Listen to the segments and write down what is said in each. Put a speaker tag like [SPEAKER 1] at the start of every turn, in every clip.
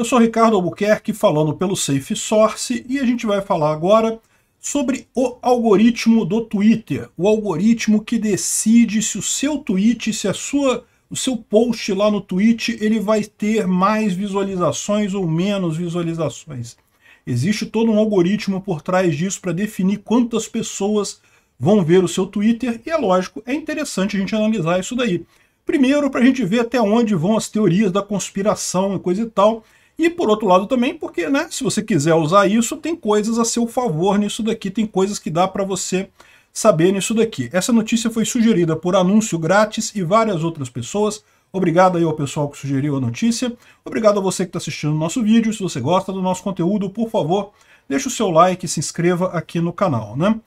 [SPEAKER 1] Eu sou Ricardo Albuquerque, falando pelo Safe Source, e a gente vai falar agora sobre o algoritmo do Twitter, o algoritmo que decide se o seu tweet, se a sua, o seu post lá no tweet, ele vai ter mais visualizações ou menos visualizações. Existe todo um algoritmo por trás disso para definir quantas pessoas vão ver o seu Twitter, e é lógico, é interessante a gente analisar isso daí. Primeiro, para a gente ver até onde vão as teorias da conspiração e coisa e tal, e por outro lado também, porque né, se você quiser usar isso, tem coisas a seu favor nisso daqui, tem coisas que dá para você saber nisso daqui. Essa notícia foi sugerida por Anúncio Grátis e várias outras pessoas. Obrigado aí ao pessoal que sugeriu a notícia. Obrigado a você que está assistindo o nosso vídeo. Se você gosta do nosso conteúdo, por favor, deixe o seu like e se inscreva aqui no canal, né?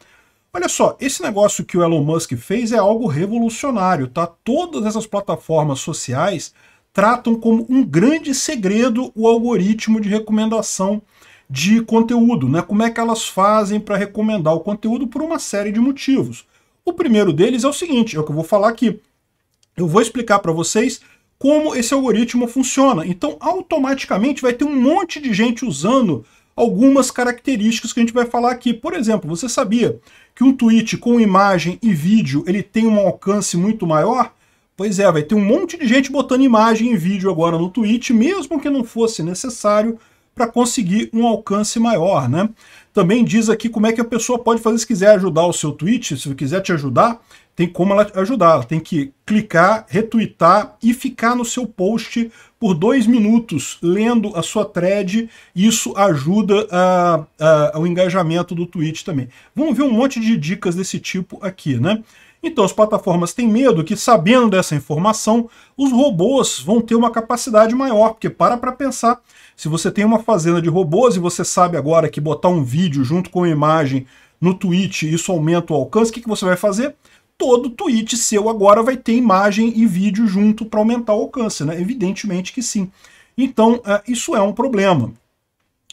[SPEAKER 1] Olha só, esse negócio que o Elon Musk fez é algo revolucionário, tá? Todas essas plataformas sociais tratam como um grande segredo o algoritmo de recomendação de conteúdo, né? Como é que elas fazem para recomendar o conteúdo por uma série de motivos. O primeiro deles é o seguinte, é o que eu vou falar aqui. Eu vou explicar para vocês como esse algoritmo funciona. Então, automaticamente vai ter um monte de gente usando algumas características que a gente vai falar aqui. Por exemplo, você sabia que um tweet com imagem e vídeo ele tem um alcance muito maior? Pois é, vai ter um monte de gente botando imagem e vídeo agora no Twitch, mesmo que não fosse necessário, para conseguir um alcance maior, né? Também diz aqui como é que a pessoa pode fazer se quiser ajudar o seu Twitch, se quiser te ajudar, tem como ela ajudar. Ela tem que clicar, retweetar e ficar no seu post por dois minutos lendo a sua thread. Isso ajuda a, a, ao engajamento do Twitch também. Vamos ver um monte de dicas desse tipo aqui, né? Então as plataformas têm medo que, sabendo dessa informação, os robôs vão ter uma capacidade maior, porque para para pensar, se você tem uma fazenda de robôs e você sabe agora que botar um vídeo junto com uma imagem no Twitch, isso aumenta o alcance, o que, que você vai fazer? Todo tweet seu agora vai ter imagem e vídeo junto para aumentar o alcance, né? Evidentemente que sim. Então, é, isso é um problema.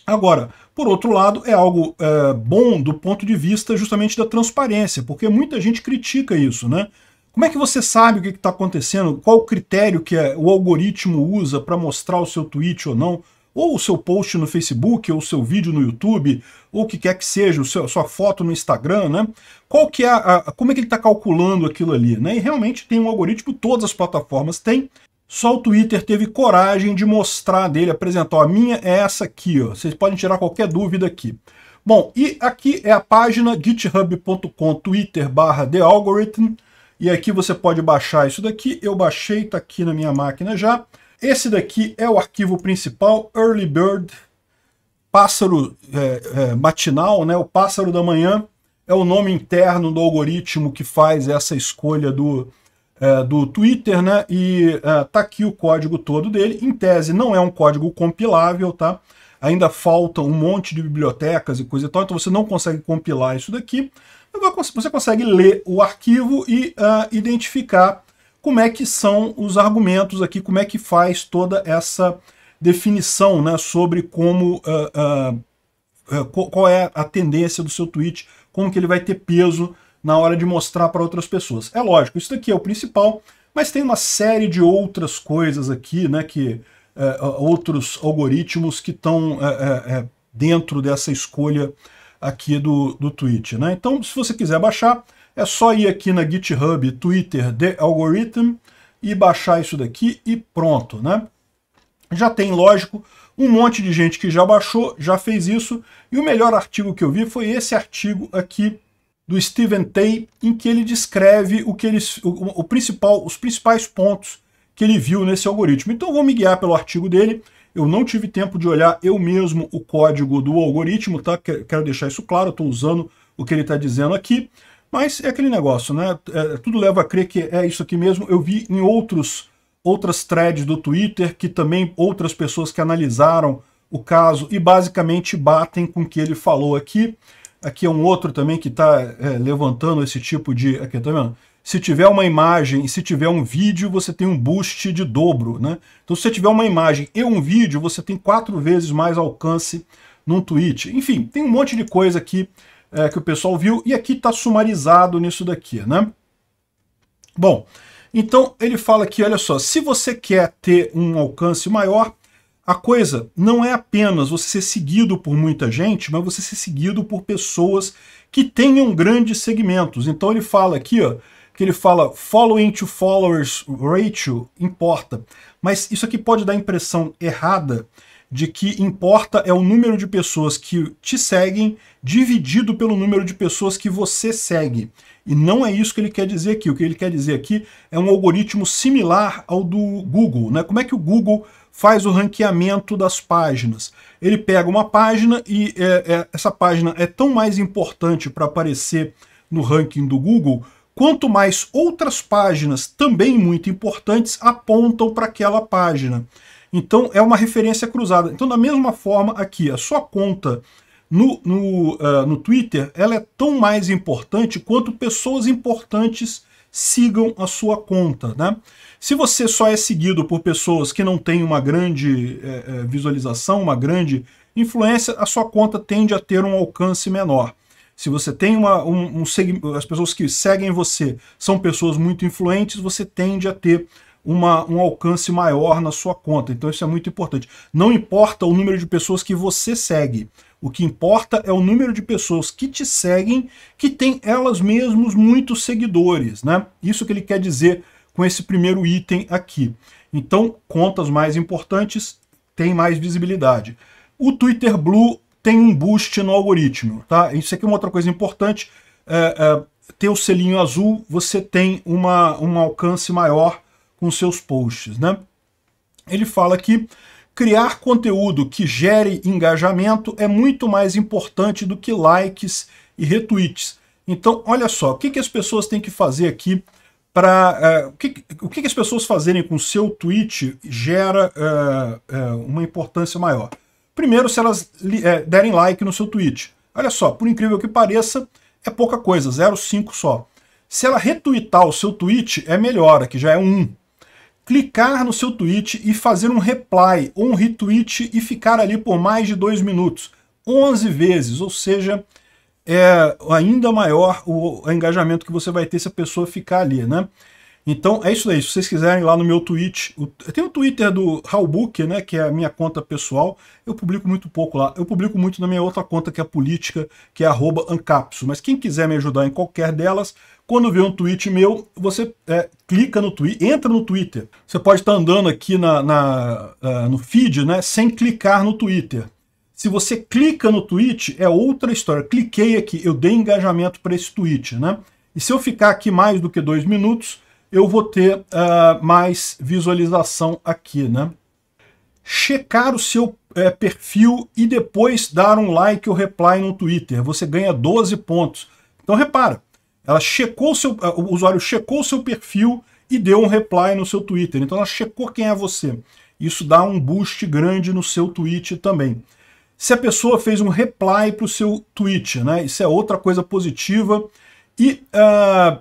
[SPEAKER 1] Agora, por outro lado, é algo é, bom do ponto de vista justamente da transparência, porque muita gente critica isso, né? Como é que você sabe o que está acontecendo? Qual o critério que é, o algoritmo usa para mostrar o seu tweet ou não? Ou o seu post no Facebook, ou o seu vídeo no YouTube, ou o que quer que seja, seu sua foto no Instagram, né? Qual que é a, a como é que ele está calculando aquilo ali, né? E realmente tem um algoritmo, todas as plataformas têm, só o Twitter teve coragem de mostrar dele, apresentar A minha é essa aqui, ó. Vocês podem tirar qualquer dúvida aqui. Bom, e aqui é a página github.com twitter barra algorithm. E aqui você pode baixar isso daqui. Eu baixei, está aqui na minha máquina já. Esse daqui é o arquivo principal, Early Bird, pássaro é, é, matinal, né? o pássaro da manhã. É o nome interno do algoritmo que faz essa escolha do, é, do Twitter, né? E é, tá aqui o código todo dele. Em tese, não é um código compilável, tá? Ainda falta um monte de bibliotecas e coisa e tal, então você não consegue compilar isso daqui. Você consegue ler o arquivo e uh, identificar como é que são os argumentos aqui, como é que faz toda essa definição né, sobre como uh, uh, qual é a tendência do seu tweet, como que ele vai ter peso na hora de mostrar para outras pessoas. É lógico, isso daqui é o principal, mas tem uma série de outras coisas aqui, né, que é, outros algoritmos que estão é, é, é, dentro dessa escolha aqui do, do Twitch. Né? Então, se você quiser baixar, é só ir aqui na GitHub Twitter The Algorithm e baixar isso daqui e pronto. Né? Já tem, lógico, um monte de gente que já baixou, já fez isso, e o melhor artigo que eu vi foi esse artigo aqui, do Steven Tay, em que ele descreve o que ele, o, o principal, os principais pontos que ele viu nesse algoritmo. Então eu vou me guiar pelo artigo dele. Eu não tive tempo de olhar eu mesmo o código do algoritmo, tá? Quero deixar isso claro, estou usando o que ele está dizendo aqui. Mas é aquele negócio, né? É, tudo leva a crer que é isso aqui mesmo. Eu vi em outros, outras threads do Twitter que também outras pessoas que analisaram o caso e basicamente batem com o que ele falou aqui. Aqui é um outro também que está é, levantando esse tipo de... Aqui, tá vendo? Se tiver uma imagem, e se tiver um vídeo, você tem um boost de dobro, né? Então, se você tiver uma imagem e um vídeo, você tem quatro vezes mais alcance num tweet. Enfim, tem um monte de coisa aqui é, que o pessoal viu, e aqui está sumarizado nisso daqui, né? Bom, então ele fala aqui, olha só, se você quer ter um alcance maior, a coisa não é apenas você ser seguido por muita gente, mas você ser seguido por pessoas que tenham grandes segmentos. Então ele fala aqui, ó, que ele fala following to followers ratio importa. Mas isso aqui pode dar a impressão errada de que importa é o número de pessoas que te seguem dividido pelo número de pessoas que você segue. E não é isso que ele quer dizer aqui. O que ele quer dizer aqui é um algoritmo similar ao do Google. Né? Como é que o Google faz o ranqueamento das páginas. Ele pega uma página e é, é, essa página é tão mais importante para aparecer no ranking do Google, quanto mais outras páginas, também muito importantes, apontam para aquela página. Então é uma referência cruzada. Então da mesma forma aqui, a sua conta no, no, uh, no Twitter, ela é tão mais importante quanto pessoas importantes sigam a sua conta. Né? Se você só é seguido por pessoas que não têm uma grande eh, eh, visualização, uma grande influência, a sua conta tende a ter um alcance menor. Se você tem uma, um, um, as pessoas que seguem você são pessoas muito influentes, você tende a ter uma, um alcance maior na sua conta. Então isso é muito importante. Não importa o número de pessoas que você segue. O que importa é o número de pessoas que te seguem, que têm elas mesmas muitos seguidores. Né? Isso que ele quer dizer com esse primeiro item aqui. Então, contas mais importantes têm mais visibilidade. O Twitter Blue tem um boost no algoritmo. Tá? Isso aqui é uma outra coisa importante. É, é, ter o selinho azul, você tem uma, um alcance maior com seus posts, né? Ele fala que criar conteúdo que gere engajamento é muito mais importante do que likes e retweets. Então, olha só, o que, que as pessoas têm que fazer aqui para... Uh, é, o, que, o que, que, as pessoas fazerem com seu tweet gera uh, uh, uma importância maior? Primeiro, se elas derem like no seu tweet. Olha só, por incrível que pareça, é pouca coisa, 0,5 só. Se ela retweetar o seu tweet, é melhora, que já é 1 clicar no seu tweet e fazer um reply ou um retweet e ficar ali por mais de dois minutos. 11 vezes, ou seja, é ainda maior o engajamento que você vai ter se a pessoa ficar ali, né? Então é isso aí se vocês quiserem lá no meu tweet tem o Twitter do Halbook, né, que é a minha conta pessoal, eu publico muito pouco lá, eu publico muito na minha outra conta que é política, que é arroba Ancapso, mas quem quiser me ajudar em qualquer delas, quando vê um tweet meu, você é, clica no tweet, entra no Twitter. Você pode estar andando aqui na, na uh, no feed, né, sem clicar no Twitter. Se você clica no tweet, é outra história. Cliquei aqui, eu dei engajamento para esse tweet, né? E se eu ficar aqui mais do que dois minutos, eu vou ter uh, mais visualização aqui, né? Checar o seu é, perfil e depois dar um like ou reply no Twitter. Você ganha 12 pontos. Então repara, ela checou seu, o usuário checou seu perfil e deu um reply no seu Twitter. Então ela checou quem é você. Isso dá um boost grande no seu tweet também. Se a pessoa fez um reply para o seu tweet, né? Isso é outra coisa positiva. E uh,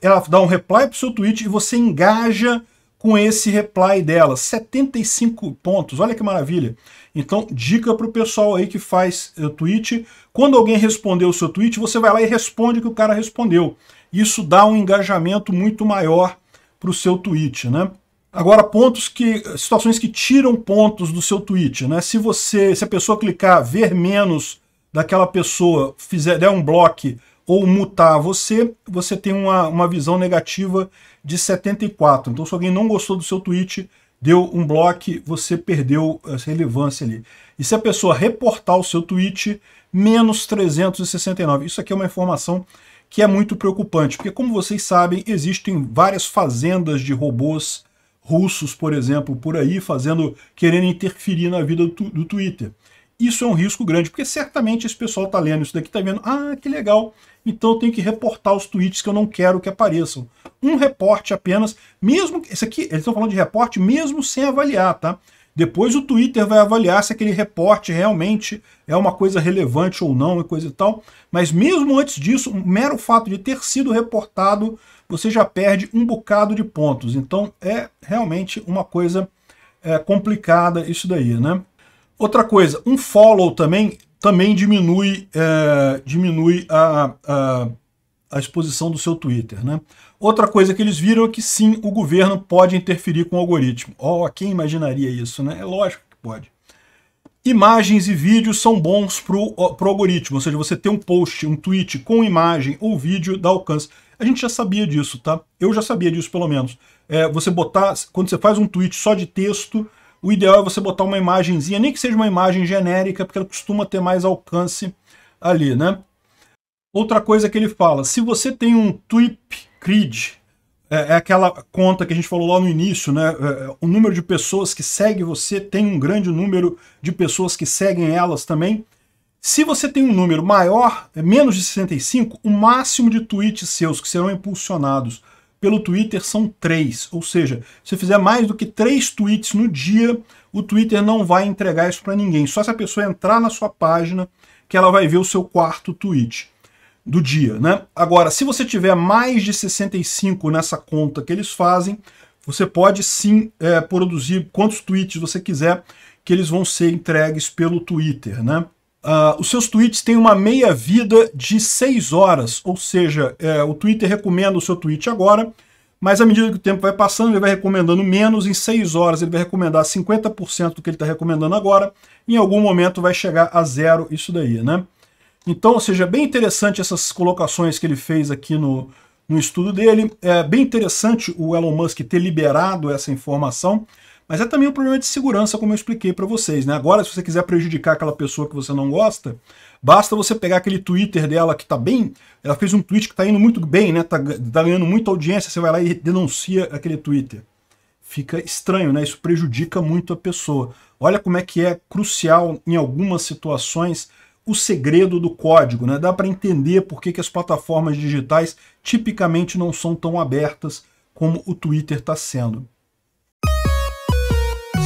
[SPEAKER 1] ela dá um reply para o seu tweet e você engaja com esse reply dela, 75 pontos, olha que maravilha. Então, dica para o pessoal aí que faz o eh, tweet, quando alguém respondeu o seu tweet, você vai lá e responde o que o cara respondeu. Isso dá um engajamento muito maior para o seu tweet, né? Agora, pontos que. situações que tiram pontos do seu tweet, né? Se você, se a pessoa clicar ver menos daquela pessoa, fizer der um bloco ou mutar você, você tem uma, uma visão negativa de 74. Então, se alguém não gostou do seu tweet, deu um bloco, você perdeu essa relevância ali. E se a pessoa reportar o seu tweet, menos 369. Isso aqui é uma informação que é muito preocupante, porque como vocês sabem, existem várias fazendas de robôs russos, por exemplo, por aí, fazendo, querendo interferir na vida do, do Twitter. Isso é um risco grande, porque certamente esse pessoal está lendo isso daqui, está vendo, ah, que legal, então eu tenho que reportar os tweets que eu não quero que apareçam. Um reporte apenas, mesmo. Esse aqui, eles estão falando de reporte mesmo sem avaliar, tá? Depois o Twitter vai avaliar se aquele reporte realmente é uma coisa relevante ou não e coisa e tal. Mas mesmo antes disso, o mero fato de ter sido reportado, você já perde um bocado de pontos. Então é realmente uma coisa é, complicada isso daí, né? Outra coisa, um follow também também diminui, é, diminui a, a, a, exposição do seu Twitter. Né? Outra coisa que eles viram é que sim, o governo pode interferir com o algoritmo. Oh, quem imaginaria isso? Né? É lógico que pode. Imagens e vídeos são bons para o algoritmo, ou seja, você ter um post, um tweet com imagem ou vídeo dá alcance. A gente já sabia disso, tá? Eu já sabia disso, pelo menos. É, você botar, quando você faz um tweet só de texto, o ideal é você botar uma imagenzinha, nem que seja uma imagem genérica, porque ela costuma ter mais alcance ali, né? Outra coisa que ele fala, se você tem um Creed, é, é, aquela conta que a gente falou lá no início, né? É, é, o número de pessoas que segue você tem um grande número de pessoas que seguem elas também. Se você tem um número maior, menos de 65, o máximo de tweets seus que serão impulsionados pelo Twitter são três. Ou seja, se fizer mais do que três tweets no dia, o Twitter não vai entregar isso para ninguém. Só se a pessoa entrar na sua página que ela vai ver o seu quarto tweet do dia, né? Agora, se você tiver mais de 65 nessa conta que eles fazem, você pode sim é, produzir quantos tweets você quiser que eles vão ser entregues pelo Twitter, né? Uh, os seus tweets têm uma meia-vida de 6 horas, ou seja, é, o Twitter recomenda o seu tweet agora, mas à medida que o tempo vai passando, ele vai recomendando menos, em 6 horas ele vai recomendar 50% do que ele está recomendando agora, em algum momento vai chegar a zero isso daí, né? Então, ou seja, é bem interessante essas colocações que ele fez aqui no, no estudo dele, é bem interessante o Elon Musk ter liberado essa informação, mas é também um problema de segurança, como eu expliquei para vocês. Né? Agora, se você quiser prejudicar aquela pessoa que você não gosta, basta você pegar aquele Twitter dela que está bem, ela fez um tweet que está indo muito bem, né? Tá, tá ganhando muita audiência, você vai lá e denuncia aquele Twitter. Fica estranho, né? Isso prejudica muito a pessoa. Olha como é que é crucial em algumas situações o segredo do código, né? Dá para entender por que, que as plataformas digitais tipicamente não são tão abertas como o Twitter está sendo